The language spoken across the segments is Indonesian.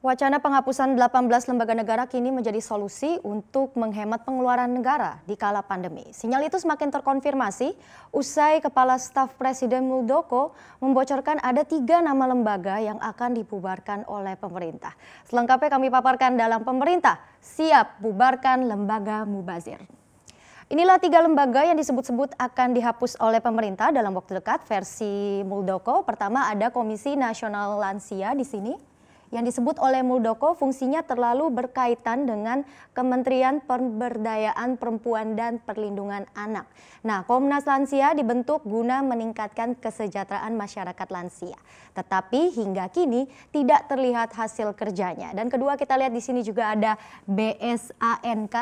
Wacana penghapusan 18 lembaga negara kini menjadi solusi untuk menghemat pengeluaran negara di kala pandemi. Sinyal itu semakin terkonfirmasi usai Kepala Staf Presiden Muldoko membocorkan ada tiga nama lembaga yang akan dibubarkan oleh pemerintah. Selengkapnya kami paparkan dalam pemerintah, siap bubarkan lembaga mubazir. Inilah tiga lembaga yang disebut-sebut akan dihapus oleh pemerintah dalam waktu dekat versi Muldoko. Pertama ada Komisi Nasional Lansia di sini yang disebut oleh Muldoko fungsinya terlalu berkaitan dengan Kementerian Pemberdayaan Perempuan dan Perlindungan Anak. Nah, Komnas Lansia dibentuk guna meningkatkan kesejahteraan masyarakat lansia. Tetapi hingga kini tidak terlihat hasil kerjanya. Dan kedua kita lihat di sini juga ada BSANK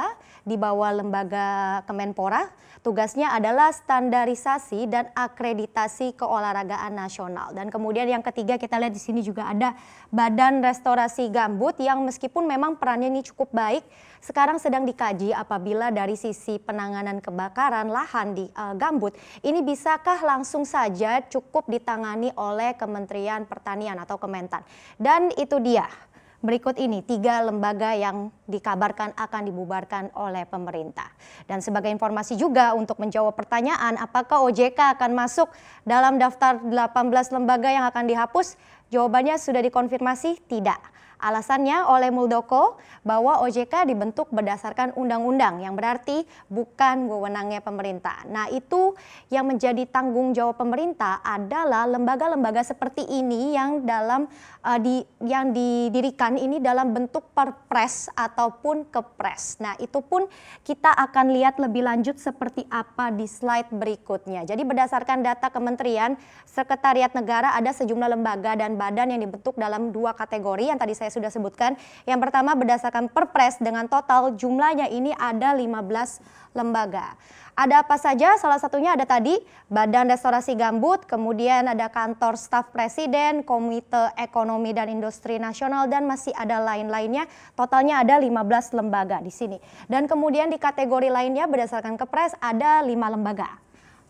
di bawah lembaga Kemenpora. Tugasnya adalah standarisasi dan akreditasi keolahragaan nasional. Dan kemudian yang ketiga kita lihat di sini juga ada Badan restorasi gambut yang meskipun memang perannya ini cukup baik, sekarang sedang dikaji apabila dari sisi penanganan kebakaran lahan di uh, gambut ini bisakah langsung saja cukup ditangani oleh Kementerian Pertanian atau Kementan. Dan itu dia Berikut ini tiga lembaga yang dikabarkan akan dibubarkan oleh pemerintah. Dan sebagai informasi juga untuk menjawab pertanyaan apakah OJK akan masuk dalam daftar 18 lembaga yang akan dihapus, Jawabannya sudah dikonfirmasi tidak. Alasannya oleh Muldoko bahwa OJK dibentuk berdasarkan undang-undang yang berarti bukan wewenangnya pemerintah. Nah itu yang menjadi tanggung jawab pemerintah adalah lembaga-lembaga seperti ini yang dalam uh, di yang didirikan ini dalam bentuk perpres ataupun kepres. Nah itu pun kita akan lihat lebih lanjut seperti apa di slide berikutnya. Jadi berdasarkan data kementerian, sekretariat negara ada sejumlah lembaga dan badan yang dibentuk dalam dua kategori yang tadi saya saya sudah sebutkan. Yang pertama berdasarkan Perpres dengan total jumlahnya ini ada 15 lembaga. Ada apa saja? Salah satunya ada tadi Badan Restorasi Gambut, kemudian ada Kantor Staf Presiden, Komite Ekonomi dan Industri Nasional dan masih ada lain-lainnya. Totalnya ada 15 lembaga di sini. Dan kemudian di kategori lainnya berdasarkan Kepres ada 5 lembaga.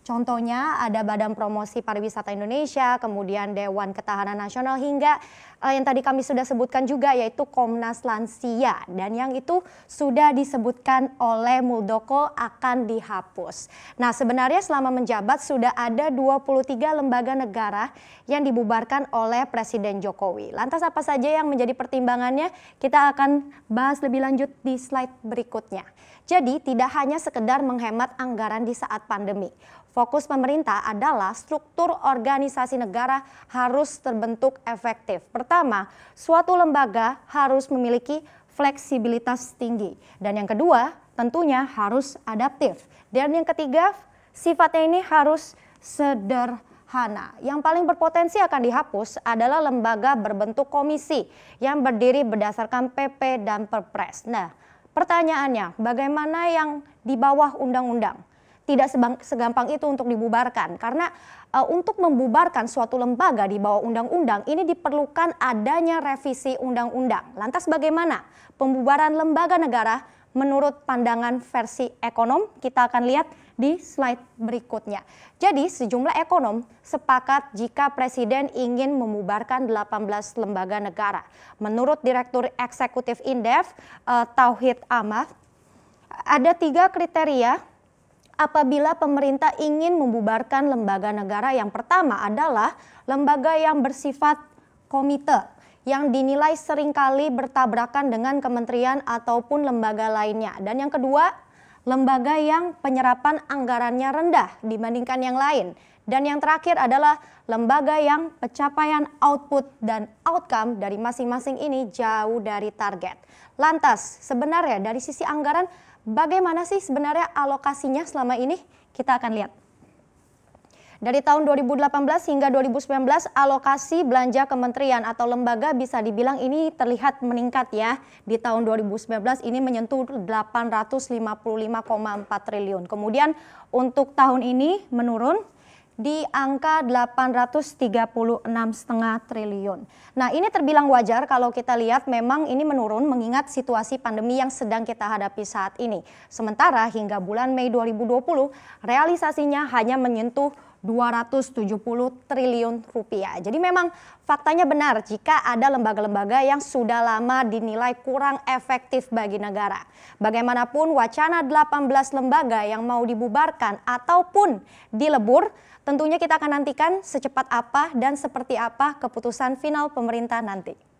Contohnya ada Badan Promosi Pariwisata Indonesia, kemudian Dewan Ketahanan Nasional hingga eh, yang tadi kami sudah sebutkan juga yaitu Komnas Lansia dan yang itu sudah disebutkan oleh Muldoko akan dihapus. Nah, sebenarnya selama menjabat sudah ada 23 lembaga negara yang dibubarkan oleh Presiden Jokowi. Lantas apa saja yang menjadi pertimbangannya? Kita akan bahas lebih lanjut di slide berikutnya. Jadi, tidak hanya sekedar menghemat anggaran di saat pandemi. Fokus pemerintah adalah struktur organisasi negara harus terbentuk efektif. Pertama, suatu lembaga harus memiliki fleksibilitas tinggi. Dan yang kedua, tentunya harus adaptif. Dan yang ketiga, sifatnya ini harus sederhana. Yang paling berpotensi akan dihapus adalah lembaga berbentuk komisi yang berdiri berdasarkan PP dan Perpres. Nah, pertanyaannya, bagaimana yang di bawah undang-undang? tidak segampang itu untuk dibubarkan karena e, untuk membubarkan suatu lembaga di bawah undang-undang ini diperlukan adanya revisi undang-undang. Lantas bagaimana pembubaran lembaga negara menurut pandangan versi ekonom? Kita akan lihat di slide berikutnya. Jadi sejumlah ekonom sepakat jika presiden ingin membubarkan 18 lembaga negara. Menurut Direktur Eksekutif Indef e, Tauhid Ahmad ada tiga kriteria apabila pemerintah ingin membubarkan lembaga negara yang pertama adalah lembaga yang bersifat komite yang dinilai seringkali bertabrakan dengan kementerian ataupun lembaga lainnya. Dan yang kedua lembaga yang penyerapan anggarannya rendah dibandingkan yang lain. Dan yang terakhir adalah lembaga yang pencapaian output dan outcome dari masing-masing ini jauh dari target. Lantas, sebenarnya dari sisi anggaran, bagaimana sih sebenarnya alokasinya selama ini? Kita akan lihat. Dari tahun 2018 hingga 2019 alokasi belanja kementerian atau lembaga bisa dibilang ini terlihat meningkat ya. Di tahun 2019 ini menyentuh 855,4 triliun. Kemudian untuk tahun ini menurun di angka 836,5 triliun. Nah, ini terbilang wajar kalau kita lihat memang ini menurun mengingat situasi pandemi yang sedang kita hadapi saat ini. Sementara hingga bulan Mei 2020, realisasinya hanya menyentuh 270 triliun rupiah. Jadi memang faktanya benar jika ada lembaga-lembaga yang sudah lama dinilai kurang efektif bagi negara. Bagaimanapun wacana 18 lembaga yang mau dibubarkan ataupun dilebur, tentunya kita akan nantikan secepat apa dan seperti apa keputusan final pemerintah nanti.